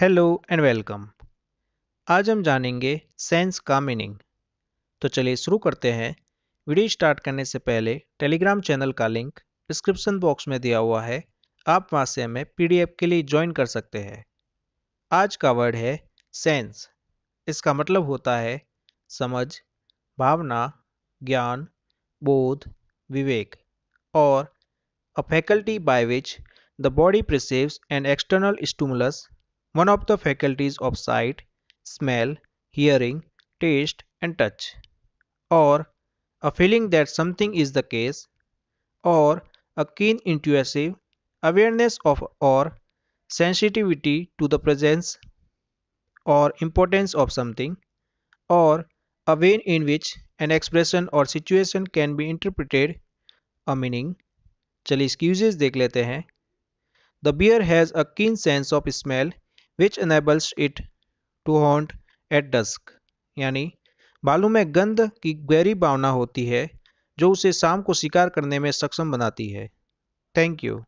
hello and welcome आज हम जानेंगे सेंस का मीनिंग तो चलिए शुरू करते हैं वीडियो स्टार्ट करने से पहले टेलीग्राम चैनल का लिंक डिस्क्रिप्शन बॉक्स में दिया हुआ है आप वहां से हमें पीडीएफ के लिए ज्वाइन कर सकते हैं आज का वर्ड है सेंस इसका मतलब होता है समझ भावना ज्ञान बोध विवेक और a faculty by which the body perceives and external stimulus one of the faculties of sight, smell, hearing, taste and touch or a feeling that something is the case or a keen intuitive awareness of or sensitivity to the presence or importance of something or a way in which an expression or situation can be interpreted a meaning चलिए इसकी usage देख लेते हैं the beer has a keen sense of smell which enables it to hunt at dusk यानी बालू में गंध की गहरी भावना होती है जो उसे शाम को शिकार करने में सक्षम बनाती है थैंक यू